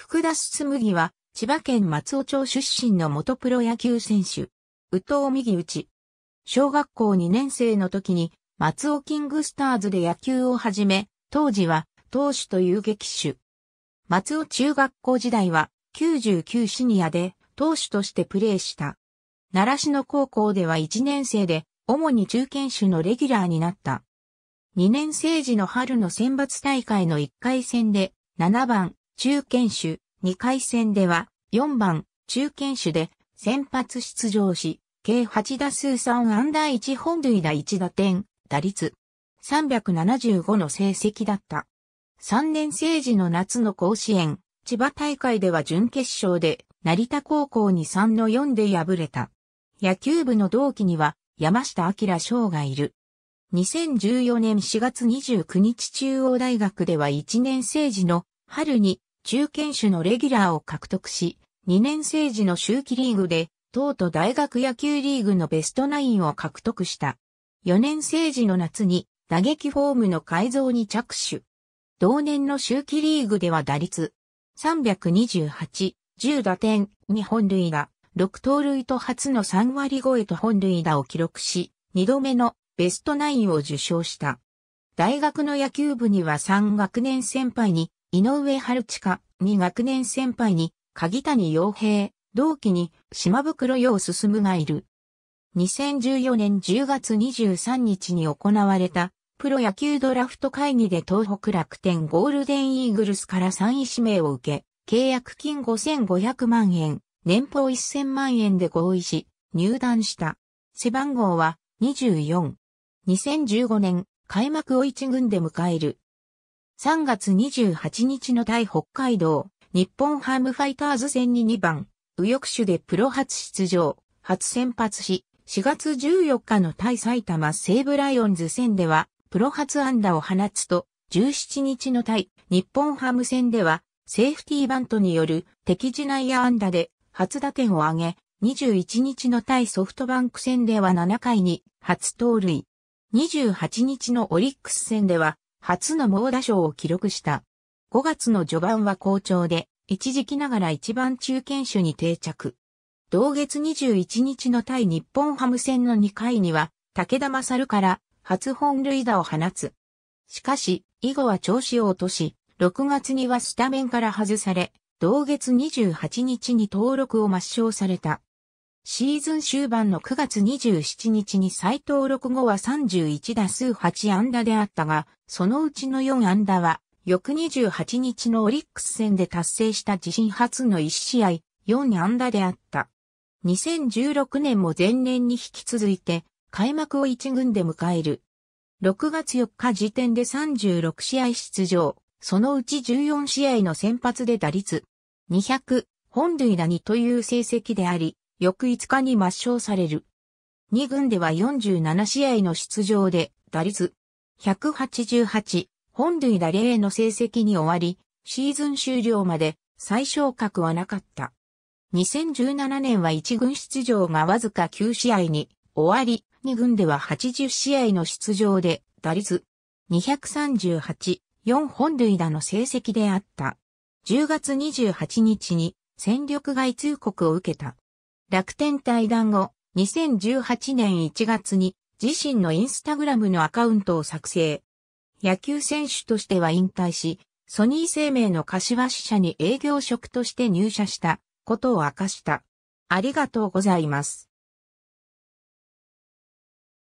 福田すつむぎは、千葉県松尾町出身の元プロ野球選手。宇藤右打ち。小学校2年生の時に、松尾キングスターズで野球を始め、当時は、投手という劇種。松尾中学校時代は、99シニアで、投手としてプレーした。奈良市の高校では1年生で、主に中堅手のレギュラーになった。2年生時の春の選抜大会の1回戦で、7番、中堅手、2回戦では4番中堅手で先発出場し、計8打数3安打1本塁打1打点、打率375の成績だった。3年生時の夏の甲子園、千葉大会では準決勝で成田高校に3の4で敗れた。野球部の同期には山下明翔がいる。2014年4月29日中央大学では1年生時の春に中堅種のレギュラーを獲得し、2年生時の秋季リーグで、党と大学野球リーグのベストナインを獲得した。4年生時の夏に、打撃フォームの改造に着手。同年の秋季リーグでは打率328、10打点、2本塁打、6盗塁と初の3割超えと本塁打を記録し、2度目のベストナインを受賞した。大学の野球部には3学年先輩に井上春近に学年先輩に、鍵谷洋平、同期に島袋洋進がいる。2014年10月23日に行われたプロ野球ドラフト会議で東北楽天ゴールデンイーグルスから3位指名を受け、契約金5500万円、年俸1000万円で合意し、入団した。背番号は24。2015年、開幕を一軍で迎える3月28日の対北海道、日本ハムファイターズ戦に2番、右翼手でプロ初出場、初先発し、4月14日の対埼玉西武ライオンズ戦では、プロ初安打を放つと、17日の対日本ハム戦では、セーフティーバントによる敵地内野安打で初打点を挙げ、21日の対ソフトバンク戦では7回に初盗塁。28日のオリックス戦では初の猛打賞を記録した。5月の序盤は好調で、一時期ながら一番中堅手に定着。同月21日の対日本ハム戦の2回には、武田勝から初本塁打を放つ。しかし、以後は調子を落とし、6月にはスタメンから外され、同月28日に登録を抹消された。シーズン終盤の9月27日に再登録後は31打数8安打であったが、そのうちの4安打は、翌28日のオリックス戦で達成した自身初の1試合、4安打であった。2016年も前年に引き続いて、開幕を1軍で迎える。6月4日時点で36試合出場、そのうち14試合の先発で打率、200、本塁打2という成績であり、翌5日に抹消される。2軍では47試合の出場で、打率188、本塁打0の成績に終わり、シーズン終了まで最昇格はなかった。2017年は1軍出場がわずか9試合に終わり、2軍では80試合の出場で、打率238、4本塁打の成績であった。10月28日に戦力外通告を受けた。楽天対談後、2018年1月に自身のインスタグラムのアカウントを作成。野球選手としては引退し、ソニー生命の柏支社に営業職として入社したことを明かした。ありがとうございます。